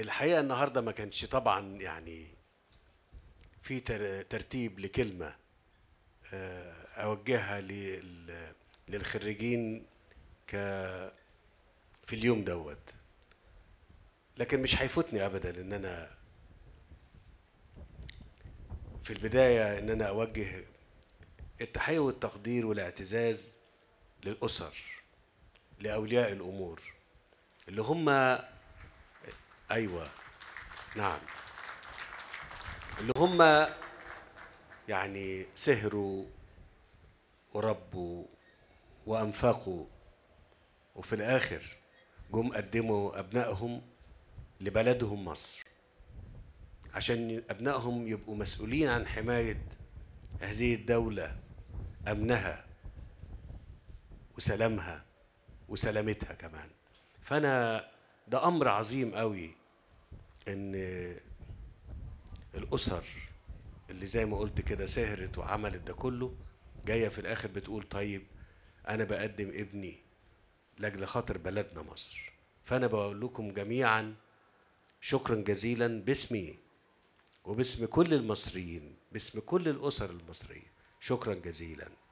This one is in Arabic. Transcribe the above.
الحقيقه النهارده ما كانش طبعا يعني في ترتيب لكلمه آه، اوجهها للخريجين ك في اليوم دوت لكن مش هيفوتني ابدا ان انا في البدايه ان انا اوجه التحيه والتقدير والاعتزاز للاسر لاولياء الامور اللي هم ايوه نعم اللي هم يعني سهروا وربوا وانفقوا وفي الاخر جم قدموا ابنائهم لبلدهم مصر عشان ابنائهم يبقوا مسؤولين عن حمايه هذه الدوله امنها وسلامها وسلامتها كمان فانا ده امر عظيم قوي ان الاسر اللي زي ما قلت كده سهرت وعملت ده كله جايه في الاخر بتقول طيب انا بقدم ابني لاجل خاطر بلدنا مصر فانا بقول لكم جميعا شكرا جزيلا باسمي وباسم كل المصريين باسم كل الاسر المصريه شكرا جزيلا